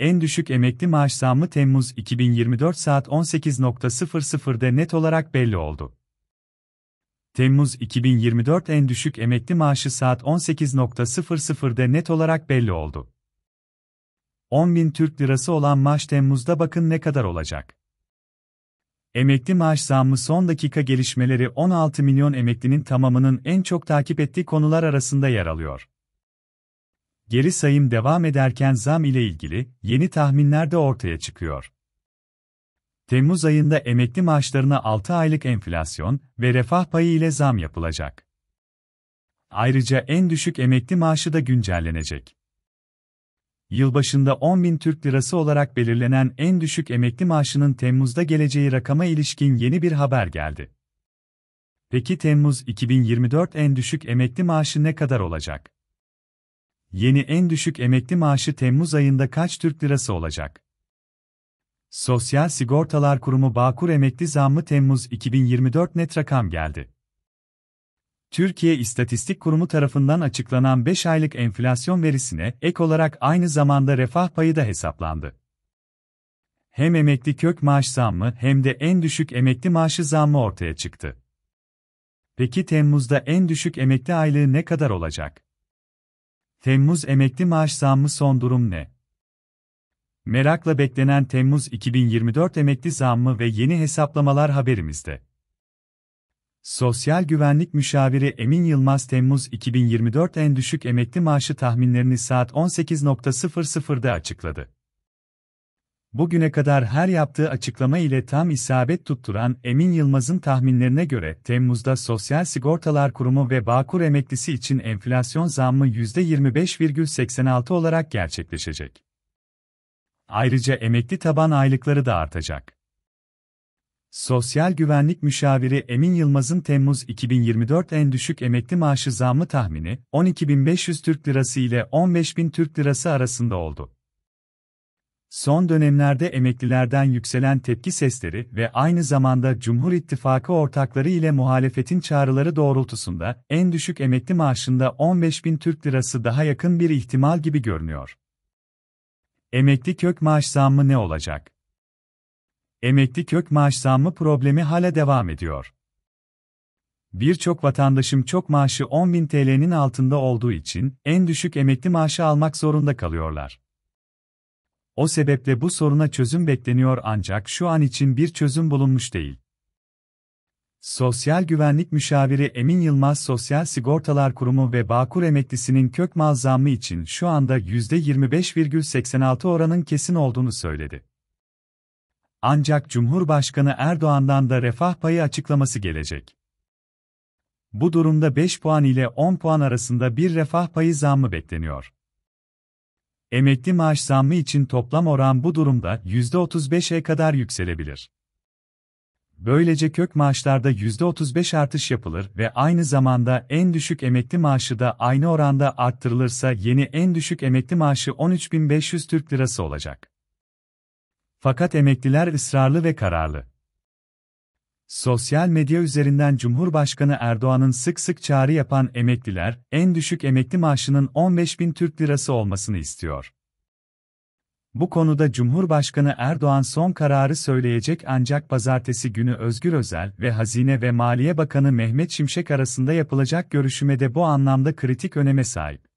En düşük emekli maaş zammı Temmuz 2024 saat 18.00'da net olarak belli oldu. Temmuz 2024 en düşük emekli maaşı saat 18.00'da net olarak belli oldu. 10.000 Türk Lirası olan maaş Temmuz'da bakın ne kadar olacak. Emekli maaş zammı son dakika gelişmeleri 16 milyon emeklinin tamamının en çok takip ettiği konular arasında yer alıyor geri sayım devam ederken zam ile ilgili yeni tahminler de ortaya çıkıyor. Temmuz ayında emekli maaşlarına 6 aylık enflasyon ve refah payı ile zam yapılacak. Ayrıca en düşük emekli maaşı da güncellenecek. Yılbaşında 10 bin Türk lirası olarak belirlenen en düşük emekli maaşının Temmuz'da geleceği rakama ilişkin yeni bir haber geldi. Peki Temmuz 2024 en düşük emekli maaşı ne kadar olacak? Yeni en düşük emekli maaşı Temmuz ayında kaç Türk lirası olacak? Sosyal Sigortalar Kurumu Bağkur emekli zammı Temmuz 2024 net rakam geldi. Türkiye İstatistik Kurumu tarafından açıklanan 5 aylık enflasyon verisine ek olarak aynı zamanda refah payı da hesaplandı. Hem emekli kök maaş zammı hem de en düşük emekli maaşı zammı ortaya çıktı. Peki Temmuz'da en düşük emekli aylığı ne kadar olacak? Temmuz emekli maaş zammı son durum ne? Merakla beklenen Temmuz 2024 emekli zammı ve yeni hesaplamalar haberimizde. Sosyal Güvenlik Müşaviri Emin Yılmaz Temmuz 2024 en düşük emekli maaşı tahminlerini saat 18.00'da açıkladı. Bugüne kadar her yaptığı açıklama ile tam isabet tutturan Emin Yılmaz'ın tahminlerine göre Temmuz'da Sosyal Sigortalar Kurumu ve Bağkur emeklisi için enflasyon zammı %25,86 olarak gerçekleşecek. Ayrıca emekli taban aylıkları da artacak. Sosyal Güvenlik Müşaviri Emin Yılmaz'ın Temmuz 2024 en düşük emekli maaşı zammı tahmini 12.500 Türk Lirası ile 15.000 Türk Lirası arasında oldu son dönemlerde emeklilerden yükselen tepki sesleri ve aynı zamanda Cumhur İttifakı ortakları ile muhalefetin çağrıları doğrultusunda en düşük emekli maaşında 15 bin Türk lirası daha yakın bir ihtimal gibi görünüyor. Emekli kök maaş zammı ne olacak? Emekli kök maaş zammı problemi hala devam ediyor. Birçok vatandaşım çok maaşı 10 bin TL'nin altında olduğu için en düşük emekli maaşı almak zorunda kalıyorlar. O sebeple bu soruna çözüm bekleniyor ancak şu an için bir çözüm bulunmuş değil. Sosyal Güvenlik Müşaviri Emin Yılmaz Sosyal Sigortalar Kurumu ve Bağkur emeklisinin kök mal zammı için şu anda %25,86 oranın kesin olduğunu söyledi. Ancak Cumhurbaşkanı Erdoğan'dan da refah payı açıklaması gelecek. Bu durumda 5 puan ile 10 puan arasında bir refah payı zammı bekleniyor. Emekli maaş zammı için toplam oran bu durumda %35'e kadar yükselebilir. Böylece kök maaşlarda %35 artış yapılır ve aynı zamanda en düşük emekli maaşı da aynı oranda arttırılırsa yeni en düşük emekli maaşı 13.500 Türk Lirası olacak. Fakat emekliler ısrarlı ve kararlı. Sosyal medya üzerinden Cumhurbaşkanı Erdoğan'ın sık sık çağrı yapan emekliler, en düşük emekli maaşının 15 bin Türk lirası olmasını istiyor. Bu konuda Cumhurbaşkanı Erdoğan son kararı söyleyecek ancak pazartesi günü Özgür Özel ve Hazine ve Maliye Bakanı Mehmet Şimşek arasında yapılacak görüşmede bu anlamda kritik öneme sahip.